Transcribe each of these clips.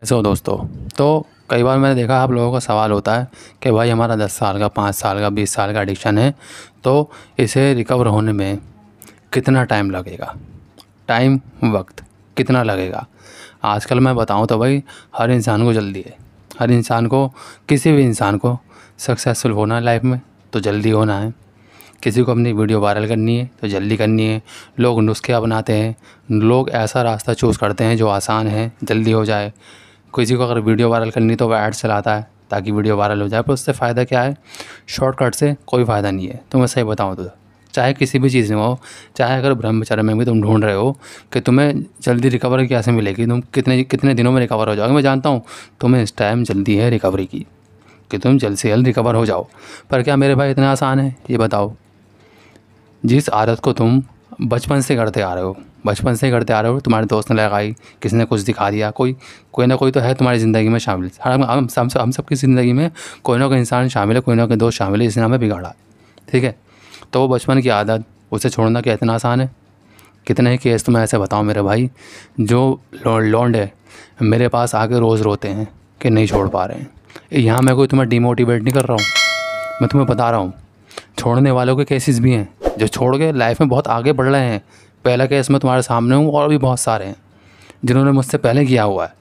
कैसे हो दोस्तों तो कई बार मैंने देखा आप लोगों का सवाल होता है कि भाई हमारा दस साल का पाँच साल का बीस साल का एडिक्शन है तो इसे रिकवर होने में कितना टाइम लगेगा टाइम वक्त कितना लगेगा आजकल मैं बताऊं तो भाई हर इंसान को जल्दी है हर इंसान को किसी भी इंसान को सक्सेसफुल होना है लाइफ में तो जल्दी होना है किसी को अपनी वीडियो वायरल करनी है तो जल्दी करनी है लोग नुस्खे अपनाते हैं लोग ऐसा रास्ता चूज़ करते हैं जो आसान है जल्दी हो जाए किसी को अगर वीडियो वायरल करनी तो वह ऐड चलाता है ताकि वीडियो वायरल हो जाए पर उससे फ़ायदा क्या है शॉर्टकट से कोई फ़ायदा नहीं है तो मैं सही बताऊँ तो चाहे किसी भी चीज़ में हो चाहे अगर ब्रह्मचर्य में भी तुम ढूंढ रहे हो कि तुम्हें जल्दी रिकवरी कैसे मिलेगी तुम कितने कितने दिनों में रिकवर हो जाओगे मैं जानता हूँ तुम्हें इस टाइम जल्दी है रिकवरी की कि तुम जल्द से जल्द रिकवर हो जाओ पर क्या मेरे भाई इतना आसान है ये बताओ जिस आदत को तुम बचपन से करते आ रहे हो बचपन से करते आ रहे हो तुम्हारे दोस्त ने लगाई किसी ने कुछ दिखा दिया कोई कोई ना कोई तो है तुम्हारी ज़िंदगी में शामिल हम हम सब हम सब की ज़िंदगी में कोई ना कोई इंसान शामिल है कोई ना कोई दोस्त शामिल है जिसने हमें बिगाड़ा ठीक है तो वो बचपन की आदत उसे छोड़ना क्या इतना आसान है कितने ही केस तुम्हें ऐसे बताऊँ मेरे भाई जो लौंड है मेरे पास आके रोज़ रोते हैं कि नहीं छोड़ पा रहे हैं यहाँ मैं कोई तुम्हें डिमोटिवेट नहीं कर रहा हूँ मैं तुम्हें बता रहा हूँ छोड़ने वालों के केसेस भी हैं जो छोड़ गए लाइफ में बहुत आगे बढ़ रहे हैं पहला केस मैं तुम्हारे सामने हूँ और भी बहुत सारे हैं जिन्होंने मुझसे पहले किया हुआ है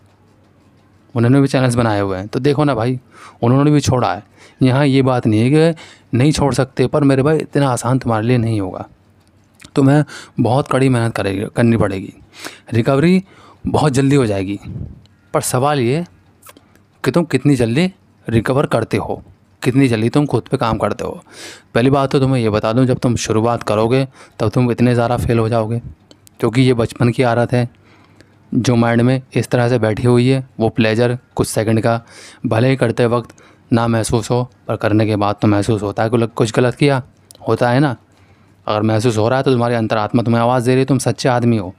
उन्होंने भी चैनल्स बनाए हुए हैं तो देखो ना भाई उन्होंने भी छोड़ा है यहाँ ये बात नहीं है कि नहीं छोड़ सकते पर मेरे भाई इतना आसान तुम्हारे लिए नहीं होगा तुम्हें तो बहुत कड़ी मेहनत करेगी करनी पड़ेगी रिकवरी बहुत जल्दी हो जाएगी पर सवाल ये कि तुम कितनी जल्दी रिकवर करते हो कितनी जल्दी तुम खुद पे काम करते हो पहली बात तो तुम्हें यह बता दूं जब तुम शुरुआत करोगे तब तुम इतने ज़्यादा फेल हो जाओगे क्योंकि ये बचपन की आदत है जो माइंड में इस तरह से बैठी हुई है वो प्लेजर कुछ सेकंड का भले ही करते वक्त ना महसूस हो पर करने के बाद तो महसूस होता है कुछ गलत किया होता है ना अगर महसूस हो रहा है तो तुम्हारी अंतरात्मा तुम्हें आवाज़ दे रही है तुम सच्चे आदमी हो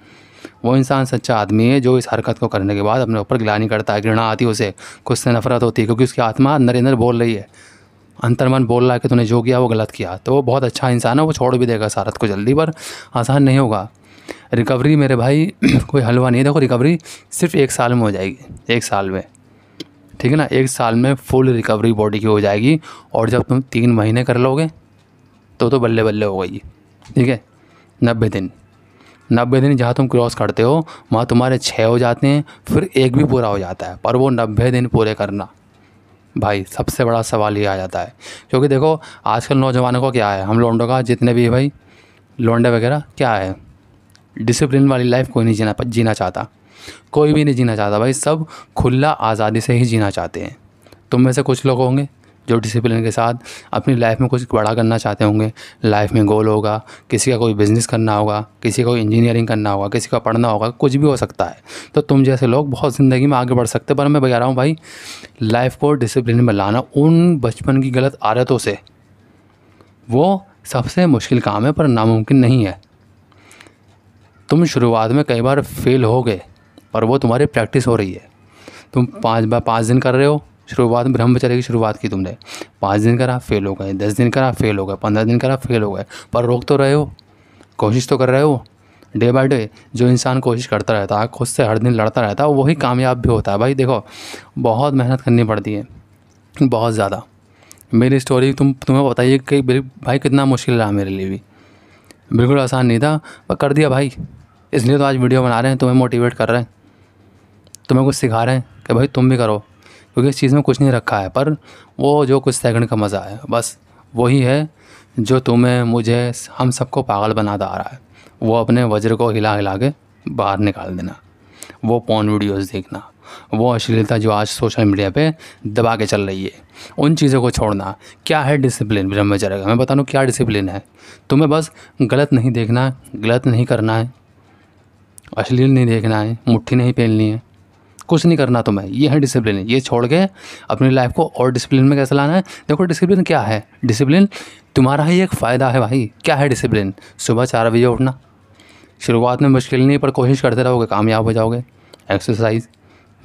वो इंसान सच्चा आदमी है जो इस हरकत को करने के बाद अपने ऊपर गिलानी करता है घृणा आती है उसे खुद से नफरत होती है क्योंकि उसकी आत्मा अंदर अंदर बोल रही है अंतर्मन बोल रहा है कि तूने जो किया वो गलत किया तो वो बहुत अच्छा इंसान है वो छोड़ भी देगा सारत को जल्दी पर आसान नहीं होगा रिकवरी मेरे भाई कोई हलवा नहीं देखो रिकवरी सिर्फ एक साल में हो जाएगी एक साल में ठीक है ना एक साल में फुल रिकवरी बॉडी की हो जाएगी और जब तुम तीन महीने कर लोगे तो तो बल्ले बल्ले हो गई ठीक है नब्बे दिन नब्बे दिन जहाँ तुम क्रॉस करते हो वहाँ तुम्हारे छः हो जाते हैं फिर एक भी पूरा हो जाता है पर वो नब्बे दिन पूरे करना भाई सबसे बड़ा सवाल ये आ जाता है क्योंकि देखो आजकल नौजवानों को क्या है हम लोंडों का जितने भी भाई लोंडे वगैरह क्या है डिसिप्लिन वाली लाइफ कोई नहीं जीना जीना चाहता कोई भी नहीं जीना चाहता भाई सब खुला आज़ादी से ही जीना चाहते हैं तुम में से कुछ लोग होंगे जो डिसिप्लिन के साथ अपनी लाइफ में कुछ बड़ा करना चाहते होंगे लाइफ में गोल होगा किसी का कोई बिज़नेस करना होगा किसी का कोई इंजीनियरिंग करना होगा किसी का पढ़ना होगा कुछ भी हो सकता है तो तुम जैसे लोग बहुत ज़िंदगी में आगे बढ़ सकते पर मैं बह रहा हूँ भाई लाइफ को डिसिप्लिन में लाना उन बचपन की गलत आदतों से वो सबसे मुश्किल काम है पर नामुमकिन नहीं है तुम शुरुआत में कई बार फेल हो गए पर वो तुम्हारी प्रैक्टिस हो रही है तुम पाँच बार पाँच दिन कर रहे हो शुरुआत में ब्रह्मचर्य की शुरुआत की तुमने पाँच दिन करा फेल हो गए दस दिन करा फेल हो गए पंद्रह दिन करा फेल हो गए पर रोक तो रहे हो कोशिश तो कर रहे हो डे बाय डे जो इंसान कोशिश करता रहता है खुद से हर दिन लड़ता रहता है वही कामयाब भी होता है भाई देखो बहुत मेहनत करनी पड़ती है बहुत ज़्यादा मेरी स्टोरी तुम तुम्हें बताइए कि भाई कितना मुश्किल रहा मेरे लिए भी बिल्कुल आसान नहीं था पर कर दिया भाई इसलिए तो आज वीडियो बना रहे हैं तुम्हें मोटिवेट कर रहे हैं तुम्हें कुछ सिखा रहे हैं कि भाई तुम भी करो क्योंकि इस चीज़ में कुछ नहीं रखा है पर वो जो कुछ सेकंड का मज़ा है बस वही है जो तुम्हें मुझे हम सबको पागल बनाता आ रहा है वो अपने वज्र को हिला हिला के बाहर निकाल देना वो पॉन वीडियोस देखना वो अश्लीलता जो आज सोशल मीडिया पे दबा के चल रही है उन चीज़ों को छोड़ना क्या है डिसिप्लिन ब्रह्मचर्य का मैं बता दूँ क्या डिसिप्लिन है तुम्हें बस गलत नहीं देखना है गलत नहीं करना है अश्लील नहीं देखना है मुट्ठी नहीं पहननी है कुछ नहीं करना तुम्हें ये है डिसिप्लिन ये छोड़ के अपनी लाइफ को और डिसिप्लिन में कैसे लाना है देखो डिसिप्लिन क्या है डिसिप्लिन तुम्हारा ही एक फ़ायदा है भाई क्या है डिसिप्लिन सुबह चार बजे उठना शुरुआत में मुश्किल नहीं पर कोशिश करते रहोगे कामयाब हो जाओगे एक्सरसाइज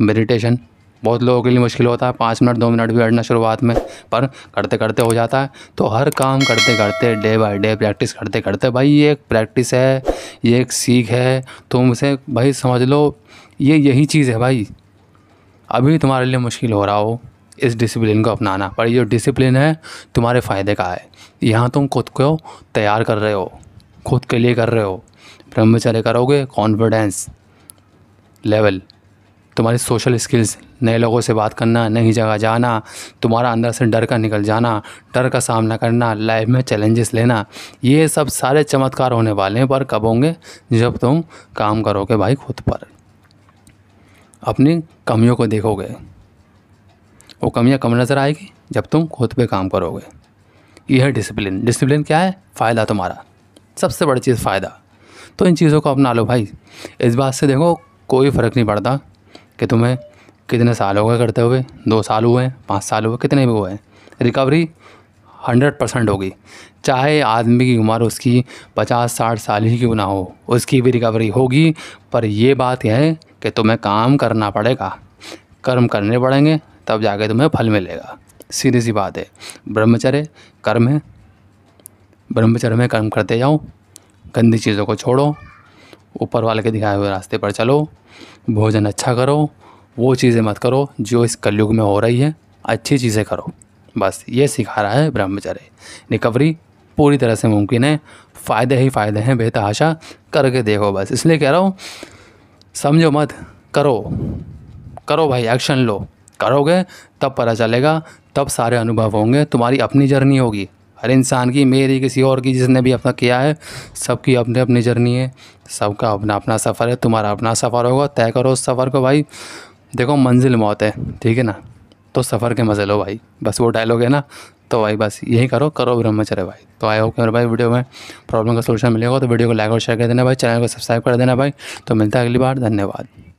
मेडिटेशन बहुत लोगों के लिए मुश्किल होता है पाँच मिनट दो मिनट भी अड़ना शुरुआत में पर करते करते हो जाता है तो हर काम करते करते डे बाय डे प्रैक्टिस करते करते भाई ये एक प्रैक्टिस है ये एक सीख है तुम उसे भाई समझ लो ये यही चीज़ है भाई अभी तुम्हारे लिए मुश्किल हो रहा हो इस डिसिप्लिन को अपनाना पर ये डिसिप्लिन है तुम्हारे फ़ायदे का है यहाँ तुम खुद को तैयार कर रहे हो खुद के लिए कर रहे हो ब्रह्मचर्य करोगे कॉन्फिडेंस लेवल तुम्हारी सोशल स्किल्स नए लोगों से बात करना नई जगह जाना तुम्हारा अंदर से डर का निकल जाना डर का सामना करना लाइफ में चैलेंजेस लेना ये सब सारे चमत्कार होने वाले हैं पर कब होंगे जब तुम काम करोगे भाई खुद पर अपनी कमियों को देखोगे वो कमियाँ कम नज़र आएगी जब तुम खुद पे काम करोगे यह है डिसिप्लिन डिसिप्लिन क्या है फ़ायदा तुम्हारा सबसे बड़ी चीज़ फ़ायदा तो इन चीज़ों को अपना लो भाई इस बात से देखो कोई फ़र्क नहीं पड़ता कि तुम्हें कितने साल हो गए करते हुए दो साल हुए हैं पाँच साल हुए कितने भी हुए हैं रिकवरी हंड्रेड परसेंट होगी चाहे आदमी की उम्र उसकी पचास साठ साल ही क्यों ना हो उसकी भी रिकवरी होगी पर यह बात है कि तुम्हें काम करना पड़ेगा कर्म करने पड़ेंगे तब जाके तुम्हें फल मिलेगा सीधी सी बात है ब्रह्मचर्य कर्म है ब्रह्मचर्य में कर्म करते जाओ गंदी चीज़ों को छोड़ो ऊपर वाले के दिखाए हुए रास्ते पर चलो भोजन अच्छा करो वो चीज़ें मत करो जो इस कलयुग में हो रही है अच्छी चीज़ें करो बस ये सिखा रहा है ब्रह्मचर्य रिकवरी पूरी तरह से मुमकिन है फ़ायदे ही फ़ायदे हैं बेतहाशा करके देखो बस इसलिए कह रहा हूँ समझो मत करो करो भाई एक्शन लो करोगे तब पता चलेगा तब सारे अनुभव होंगे तुम्हारी अपनी जर्नी होगी हर इंसान की मेरी किसी और की जिसने भी अपना किया है सबकी अपने अपनी जर्नी है सबका अपना अपना सफ़र है तुम्हारा अपना सफ़र होगा तय करो उस सफ़र को भाई देखो मंजिल मौत है ठीक है ना तो सफ़र के मज़े लो भाई बस वो डायलॉग है ना तो भाई बस यही करो करो ब्रह्मचर्य भाई तो आई होप कि मेरे भाई वीडियो में प्रॉब्लम का सोल्यूशन मिलेगा तो वीडियो को लाइक और शेयर कर देना भाई चैनल को सब्सक्राइब कर देना भाई तो मिलता है अगली बार धन्यवाद